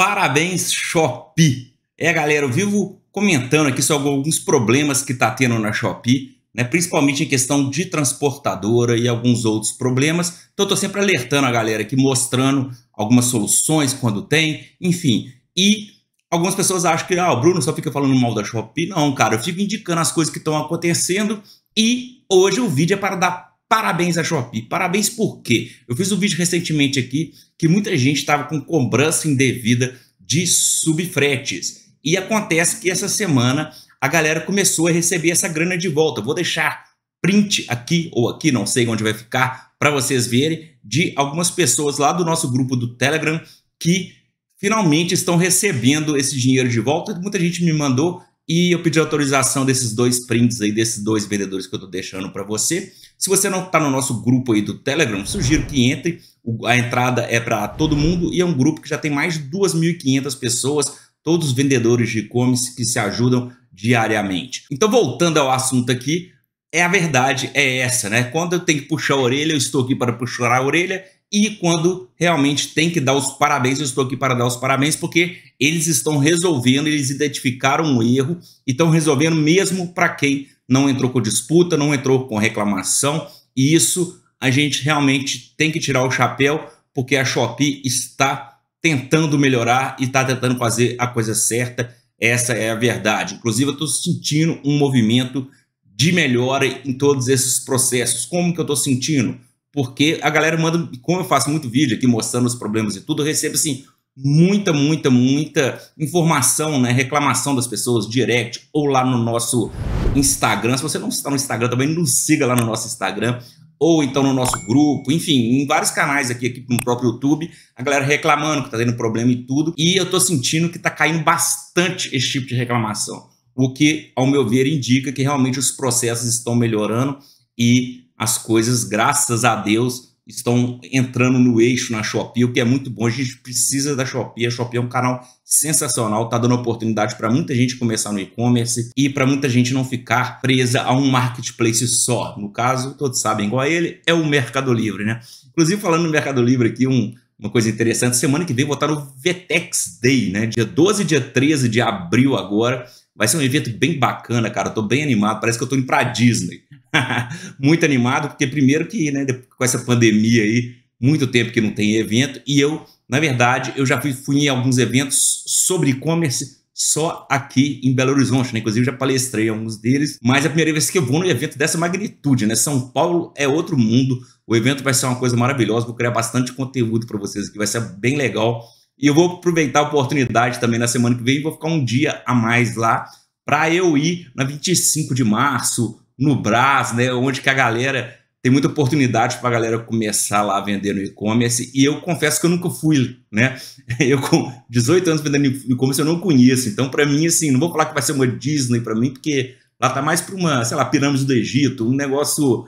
Parabéns, Shopee! É, galera, eu vivo comentando aqui sobre alguns problemas que está tendo na Shopee, né, principalmente em questão de transportadora e alguns outros problemas. Então, estou sempre alertando a galera aqui, mostrando algumas soluções quando tem, enfim. E algumas pessoas acham que ah, o Bruno só fica falando mal da Shopee. Não, cara, eu fico indicando as coisas que estão acontecendo e hoje o vídeo é para dar Parabéns à Shopee. Parabéns por quê? Eu fiz um vídeo recentemente aqui que muita gente estava com cobrança indevida de subfretes. E acontece que essa semana a galera começou a receber essa grana de volta. Vou deixar print aqui ou aqui, não sei onde vai ficar, para vocês verem, de algumas pessoas lá do nosso grupo do Telegram que finalmente estão recebendo esse dinheiro de volta. Muita gente me mandou e eu pedi autorização desses dois prints aí, desses dois vendedores que eu estou deixando para você. Se você não está no nosso grupo aí do Telegram, sugiro que entre. A entrada é para todo mundo e é um grupo que já tem mais de 2.500 pessoas, todos os vendedores de e-commerce que se ajudam diariamente. Então, voltando ao assunto aqui, é a verdade, é essa, né? Quando eu tenho que puxar a orelha, eu estou aqui para puxar a orelha e quando realmente tem que dar os parabéns, eu estou aqui para dar os parabéns, porque eles estão resolvendo, eles identificaram um erro e estão resolvendo mesmo para quem não entrou com disputa, não entrou com reclamação. E isso a gente realmente tem que tirar o chapéu, porque a Shopee está tentando melhorar e está tentando fazer a coisa certa. Essa é a verdade. Inclusive, eu estou sentindo um movimento de melhora em todos esses processos. Como que eu estou sentindo? porque a galera manda, como eu faço muito vídeo aqui mostrando os problemas e tudo, eu recebo assim muita, muita, muita informação, né, reclamação das pessoas direct ou lá no nosso Instagram. Se você não está no Instagram também, nos siga lá no nosso Instagram ou então no nosso grupo, enfim, em vários canais aqui, aqui no próprio YouTube, a galera reclamando que tá tendo problema e tudo. E eu tô sentindo que tá caindo bastante esse tipo de reclamação, o que, ao meu ver, indica que realmente os processos estão melhorando e as coisas, graças a Deus, estão entrando no eixo na Shopee, o que é muito bom. A gente precisa da Shopee. A Shopee é um canal sensacional, está dando oportunidade para muita gente começar no e-commerce e para muita gente não ficar presa a um marketplace só. No caso, todos sabem, igual a ele, é o Mercado Livre, né? Inclusive, falando no Mercado Livre aqui, um, uma coisa interessante, semana que vem vou estar no VTEX Day, né? Dia 12 dia 13 de abril agora Vai ser um evento bem bacana, cara. tô bem animado. Parece que eu tô indo pra Disney. muito animado, porque primeiro que, né, com essa pandemia aí, muito tempo que não tem evento. E eu, na verdade, eu já fui, fui em alguns eventos sobre e-commerce só aqui em Belo Horizonte, né? Inclusive, já palestrei alguns deles, mas é a primeira vez que eu vou num evento dessa magnitude, né? São Paulo é outro mundo. O evento vai ser uma coisa maravilhosa. Vou criar bastante conteúdo para vocês aqui, vai ser bem legal. E eu vou aproveitar a oportunidade também na semana que vem, vou ficar um dia a mais lá para eu ir na 25 de março, no Brás, né, onde que a galera tem muita oportunidade para a galera começar lá a vender no e-commerce. E eu confesso que eu nunca fui, né? Eu com 18 anos vendendo e-commerce eu não conheço. Então, para mim, assim, não vou falar que vai ser uma Disney para mim, porque lá tá mais para uma, sei lá, pirâmide do Egito, um negócio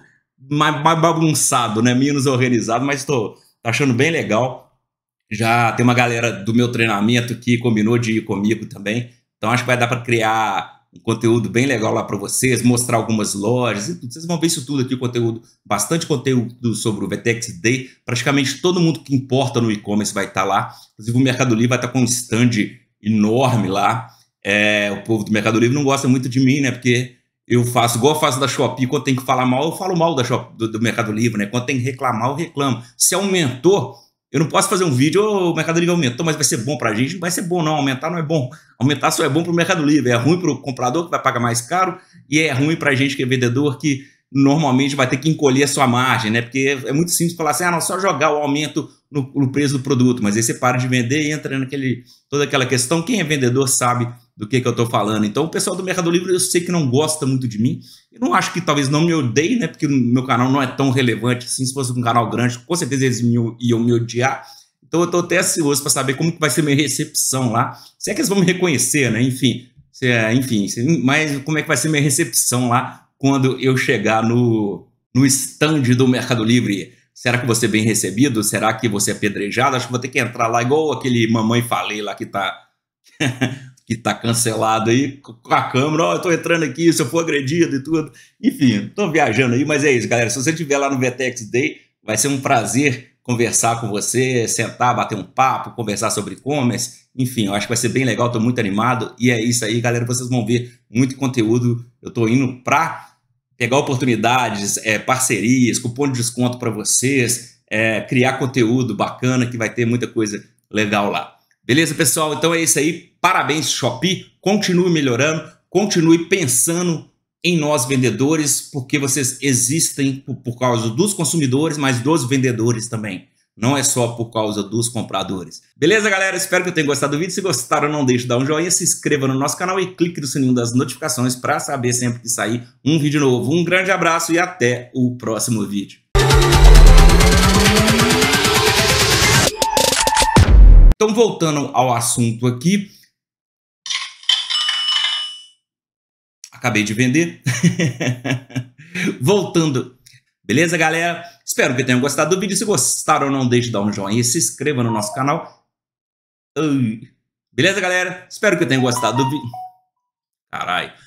mais, mais bagunçado, né? Menos organizado, mas estou tá achando bem legal. Já tem uma galera do meu treinamento que combinou de ir comigo também. Então acho que vai dar para criar um conteúdo bem legal lá para vocês, mostrar algumas lojas. Vocês vão ver isso tudo aqui, conteúdo, bastante conteúdo sobre o VTX Day. Praticamente todo mundo que importa no e-commerce vai estar tá lá. Inclusive o Mercado Livre vai estar tá com um stand enorme lá. É, o povo do Mercado Livre não gosta muito de mim, né? Porque eu faço igual eu faço da Shopee, quando tem que falar mal, eu falo mal da Shop, do, do Mercado Livre, né? Quando tem que reclamar, eu reclamo. Se aumentou eu não posso fazer um vídeo, oh, o Mercado Livre aumentou, mas vai ser bom para a gente. Não vai ser bom, não. Aumentar não é bom. Aumentar só é bom para o Mercado Livre. É ruim para o comprador, que vai pagar mais caro, e é ruim para a gente que é vendedor, que normalmente vai ter que encolher a sua margem, né? Porque é, é muito simples falar assim, ah, não, só jogar o aumento no, no preço do produto. Mas aí você para de vender e entra naquele, toda aquela questão. Quem é vendedor sabe do que, que eu estou falando. Então, o pessoal do Mercado Livre, eu sei que não gosta muito de mim. Eu não acho que talvez não me odeie, né? Porque meu canal não é tão relevante assim. Se fosse um canal grande, com certeza eles me, iam me odiar. Então, eu estou até ansioso para saber como que vai ser minha recepção lá. Se é que eles vão me reconhecer, né? Enfim, se, é, enfim se, mas como é que vai ser minha recepção lá quando eu chegar no, no stand do Mercado Livre? Será que você é bem recebido? Será que você é apedrejado? Acho que vou ter que entrar lá igual aquele mamãe falei lá que tá que está cancelado aí com a câmera, ó, oh, estou entrando aqui, se eu for agredido e tudo. Enfim, estou viajando aí, mas é isso, galera. Se você estiver lá no VTX Day, vai ser um prazer conversar com você, sentar, bater um papo, conversar sobre e-commerce. Enfim, eu acho que vai ser bem legal, estou muito animado. E é isso aí, galera. Vocês vão ver muito conteúdo. Eu estou indo para pegar oportunidades, é, parcerias, cupom de desconto para vocês, é, criar conteúdo bacana que vai ter muita coisa legal lá. Beleza, pessoal? Então é isso aí. Parabéns, Shopee. Continue melhorando, continue pensando em nós vendedores, porque vocês existem por, por causa dos consumidores, mas dos vendedores também. Não é só por causa dos compradores. Beleza, galera? Espero que tenham gostado do vídeo. Se gostaram, não deixe de dar um joinha, se inscreva no nosso canal e clique no sininho das notificações para saber sempre que sair um vídeo novo. Um grande abraço e até o próximo vídeo. Então, voltando ao assunto aqui, acabei de vender. Voltando. Beleza, galera? Espero que tenham gostado do vídeo. Se gostaram, não deixe de dar um joinha e se inscreva no nosso canal. Beleza, galera? Espero que tenham gostado do vídeo. Caralho.